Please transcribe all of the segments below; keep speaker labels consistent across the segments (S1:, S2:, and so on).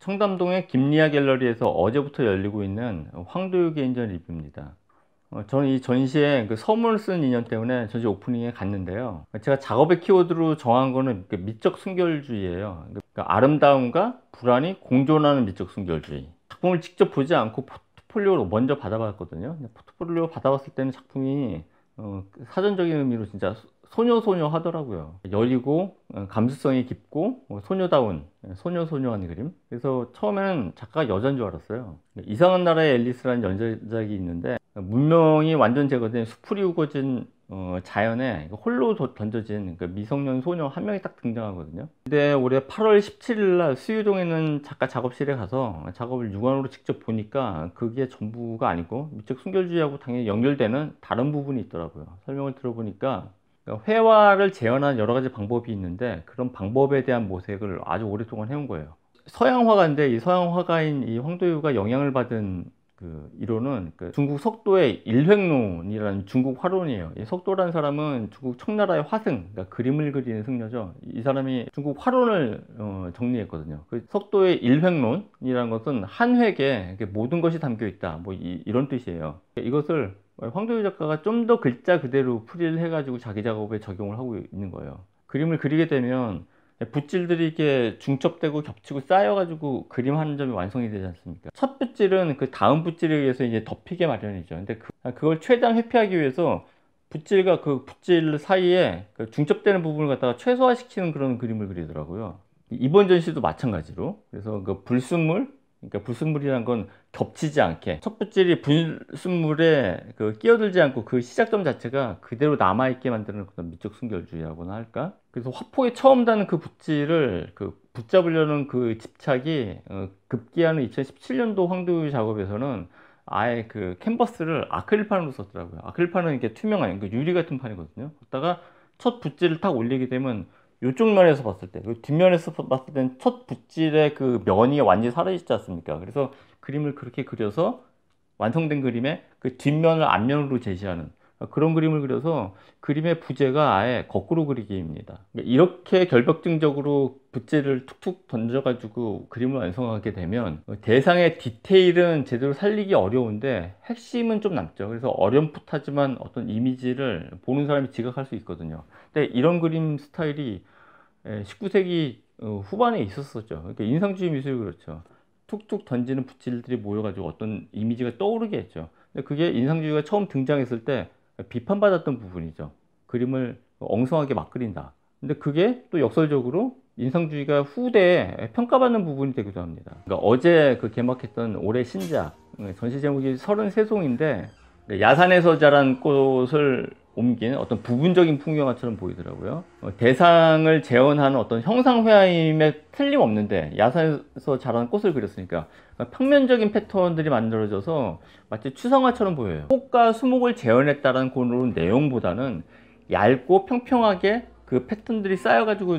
S1: 청담동의 김리아 갤러리에서 어제부터 열리고 있는 황도유 개인전 리뷰입니다. 어, 저는 이 전시에 그 선물 쓴 인연 때문에 전시 오프닝에 갔는데요. 제가 작업의 키워드로 정한 거는 미적 순결주의예요. 그러니까 아름다움과 불안이 공존하는 미적 순결주의. 작품을 직접 보지 않고 포트폴리오로 먼저 받아봤거든요. 포트폴리오 받아봤을 때는 작품이 어, 사전적인 의미로 진짜 소녀소녀 하더라고요. 여리고 어, 감수성이 깊고 뭐 소녀다운 예, 소녀소녀한 그림. 그래서 처음에는 작가가 여자인 줄 알았어요. 이상한 나라의 앨리스라는 연재작이 있는데 문명이 완전 제거된 수풀이 우거진 어, 자연에 홀로 던져진 그 미성년 소녀 한 명이 딱 등장하거든요. 근데 올해 8월 17일 날 수유동에 있는 작가 작업실에 가서 작업을 육안으로 직접 보니까 그게 전부가 아니고 미적 순결주의하고 당연히 연결되는 다른 부분이 있더라고요. 설명을 들어보니까 그러니까 회화를 재현한 여러 가지 방법이 있는데 그런 방법에 대한 모색을 아주 오랫동안 해온 거예요. 서양 화가인데 이 서양 화가인 이 황도유가 영향을 받은 그 이론은 그 중국 석도의 일획론이라는 중국 화론이에요. 이 석도라는 사람은 중국 청나라의 화승, 그러니까 그림을 그리는 승려죠. 이 사람이 중국 화론을 어, 정리했거든요. 그 석도의 일획론이라는 것은 한 획에 모든 것이 담겨 있다. 뭐 이, 이런 뜻이에요. 이것을 황도유 작가가 좀 더 글자 그대로 풀이를 해가지고 자기 작업에 적용을 하고 있는 거예요. 그림을 그리게 되면 붓질들이 이렇게 중첩되고 겹치고 쌓여가지고 그림 하는 점이 완성이 되지 않습니까? 첫 붓질은 그 다음 붓질에 의해서 이제 덮이게 마련이죠. 근데 그, 아, 그걸 최대한 회피하기 위해서 붓질과 그 붓질 사이에 그 중첩되는 부분을 갖다가 최소화시키는 그런 그림을 그리더라고요. 이번 전시도 마찬가지로. 그래서 그 불순물, 그러니까 불순물이란 건 겹치지 않게 척붙질이 불순물에 그 끼어들지 않고 그 시작점 자체가 그대로 남아있게 만드는 그런 미적 순결주의라고나 할까 그래서 화폭에 처음 닿는 그 붓질을 그 붙잡으려는 그 집착이 어, 급기야는 2017년도 황두 작업에서는 아예 그 캔버스를 아크릴판으로 썼더라고요 아크릴판은 이렇게 투명한 그 유리 같은 판이거든요 그러다가 첫 붓질을 탁 올리게 되면 이쪽 면에서 봤을 때, 뒷면에서 봤을 때는 첫 붓질의 그 면이 완전히 사라지지 않습니까? 그래서 그림을 그렇게 그려서 완성된 그림의 그 뒷면을 앞면으로 제시하는 그런 그림을 그려서 그림의 부재가 아예 거꾸로 그리기입니다. 그러니까 이렇게 결벽증적으로 부재를 툭툭 던져가지고 그림을 완성하게 되면 대상의 디테일은 제대로 살리기 어려운데 핵심은 좀 남죠. 그래서 어렴풋하지만 어떤 이미지를 보는 사람이 지각할 수 있거든요. 근데 이런 그림 스타일이 19세기 예, 어, 후반에 있었었죠. 그러니까 인상주의 미술이 그렇죠. 툭툭 던지는 붓질들이 모여가지고 어떤 이미지가 떠오르게 했죠. 근데 그게 인상주의가 처음 등장했을 때 비판받았던 부분이죠. 그림을 엉성하게 막 그린다. 근데 그게 또 역설적으로 인상주의가 후대에 평가받는 부분이 되기도 합니다. 그러니까 어제 그 개막했던 올해 신작 전시 제목이 33송인데 야산에서 자란 꽃을 옮기는 어떤 부분적인 풍경화처럼 보이더라고요. 어, 대상을 재현하는 어떤 형상회화임에 틀림없는데 야산에서 자란 꽃을 그렸으니까 그러니까 평면적인 패턴들이 만들어져서 마치 추상화처럼 보여요. 꽃과 수목을 재현했다는 그런 내용보다는 얇고 평평하게 그 패턴들이 쌓여가지고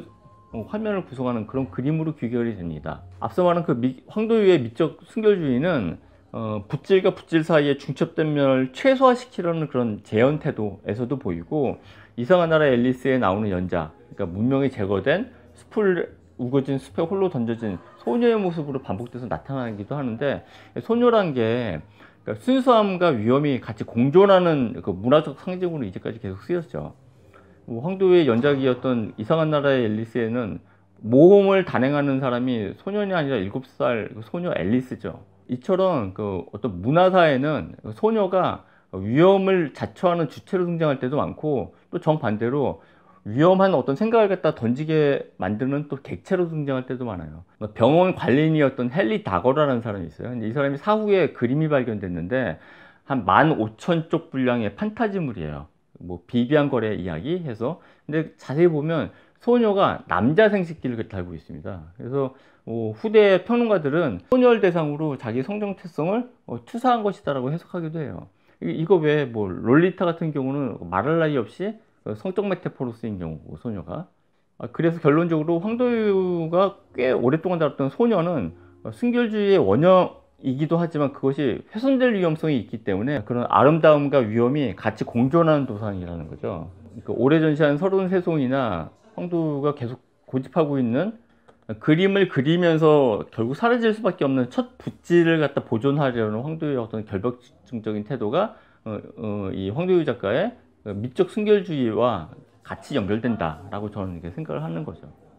S1: 어, 화면을 구성하는 그런 그림으로 귀결이 됩니다. 앞서 말한 그 황도유의 미적 순결주의는 어, 붓질과 붓질 사이에 중첩된 면을 최소화시키려는 그런 재현 태도에서도 보이고 이상한 나라 앨리스에 나오는 연자, 그러니까 문명이 제거된 숲을 우거진 숲에 홀로 던져진 소녀의 모습으로 반복돼서 나타나기도 하는데 소녀란 게 그러니까 순수함과 위험이 같이 공존하는 그 문화적 상징으로 이제까지 계속 쓰였죠. 뭐 황도의 연작이었던 이상한 나라의 앨리스에는 모험을 단행하는 사람이 소년이 아니라 7살 그 소녀 앨리스죠. 이처럼 그 어떤 문화사에는 소녀가 위험을 자처하는 주체로 등장할 때도 많고 또 정반대로 위험한 어떤 생각을 갖다 던지게 만드는 또 객체로 등장할 때도 많아요. 뭐 병원 관리인이었던 헨리 다거라는 사람이 있어요. 이 사람이 사후에 그림이 발견됐는데 한 만 오천 쪽 분량의 판타지물이에요. 뭐 비비안 거래 이야기 해서 근데 자세히 보면 소녀가 남자 생식기를 달고 있습니다. 그래서 어, 후대 평론가들은 소녀를 대상으로 자기 성정체성을 어, 투사한 것이다라고 해석하기도 해요. 이거 왜뭐 롤리타 같은 경우는 말할 나위 없이 성적 메타포로 쓰인 경우고 그 소녀가 아, 그래서 결론적으로 황도유가 꽤 오랫동안 다뤘던 소녀는 순결주의의 원형이기도 하지만 그것이 훼손될 위험성이 있기 때문에 그런 아름다움과 위험이 같이 공존하는 도상이라는 거죠. 그러니까 오래 전시한 서른 세송이나 황도가 계속 고집하고 있는 그림을 그리면서 결국 사라질 수밖에 없는 첫 붓지를 갖다 보존하려는 황도의 어떤 결벽증적인 태도가 어, 어, 이 황도유 작가의 그 미적 순결주의와 같이 연결된다라고 저는 이렇게 생각을 하는 거죠.